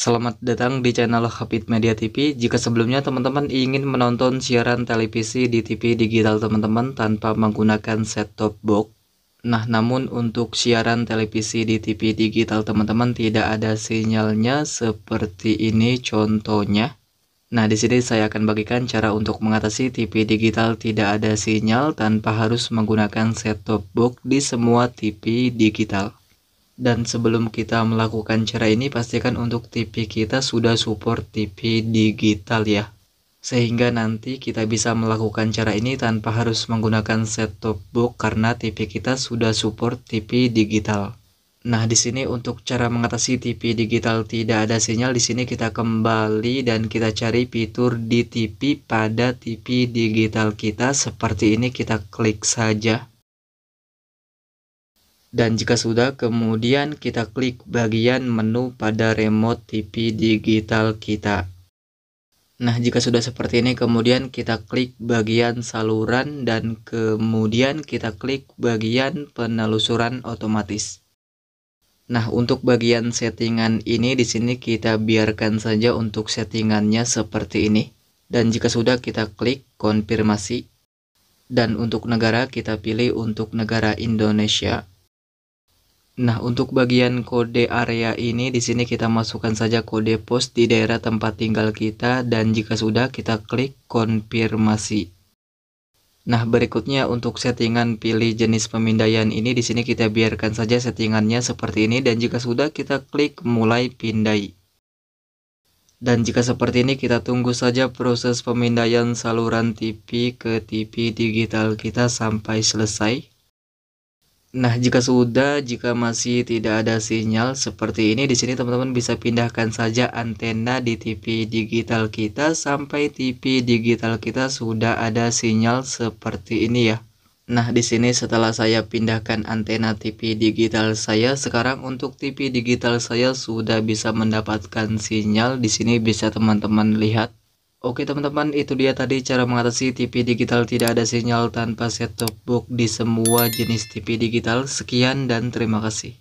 Selamat datang di channel Habit Media TV. Jika sebelumnya teman-teman ingin menonton siaran televisi di TV digital teman-teman tanpa menggunakan set-top box, Nah, namun untuk siaran televisi di TV digital teman-teman tidak ada sinyalnya seperti ini contohnya. Nah, di sini saya akan bagikan cara untuk mengatasi TV digital tidak ada sinyal tanpa harus menggunakan set-top box di semua TV digital dan sebelum kita melakukan cara ini pastikan untuk TV kita sudah support TV digital ya sehingga nanti kita bisa melakukan cara ini tanpa harus menggunakan set top box karena TV kita sudah support TV digital. Nah, di sini untuk cara mengatasi TV digital tidak ada sinyal, di sini kita kembali dan kita cari fitur di TV pada TV digital kita. Seperti ini kita klik saja. Dan jika sudah, kemudian kita klik bagian menu pada remote TV digital kita. Nah, jika sudah seperti ini, kemudian kita klik bagian saluran dan kemudian kita klik bagian penelusuran otomatis. Nah, untuk bagian settingan ini di sini kita biarkan saja untuk settingannya seperti ini. Dan jika sudah kita klik konfirmasi. Dan untuk negara kita pilih untuk negara Indonesia. Nah, untuk bagian kode area ini di sini kita masukkan saja kode pos di daerah tempat tinggal kita dan jika sudah kita klik konfirmasi. Nah, berikutnya untuk settingan pilih jenis pemindaian ini di sini kita biarkan saja settingannya seperti ini dan jika sudah kita klik mulai pindai. Dan jika seperti ini kita tunggu saja proses pemindaian saluran TV ke TV digital kita sampai selesai. Nah, jika sudah, jika masih tidak ada sinyal seperti ini, di sini teman-teman bisa pindahkan saja antena di TV digital kita sampai TV digital kita sudah ada sinyal seperti ini ya. Nah, di sini setelah saya pindahkan antena TV digital saya, sekarang untuk TV digital saya sudah bisa mendapatkan sinyal. Di sini bisa teman-teman lihat Oke teman-teman itu dia tadi cara mengatasi TV digital tidak ada sinyal tanpa set top box di semua jenis TV digital. Sekian dan terima kasih.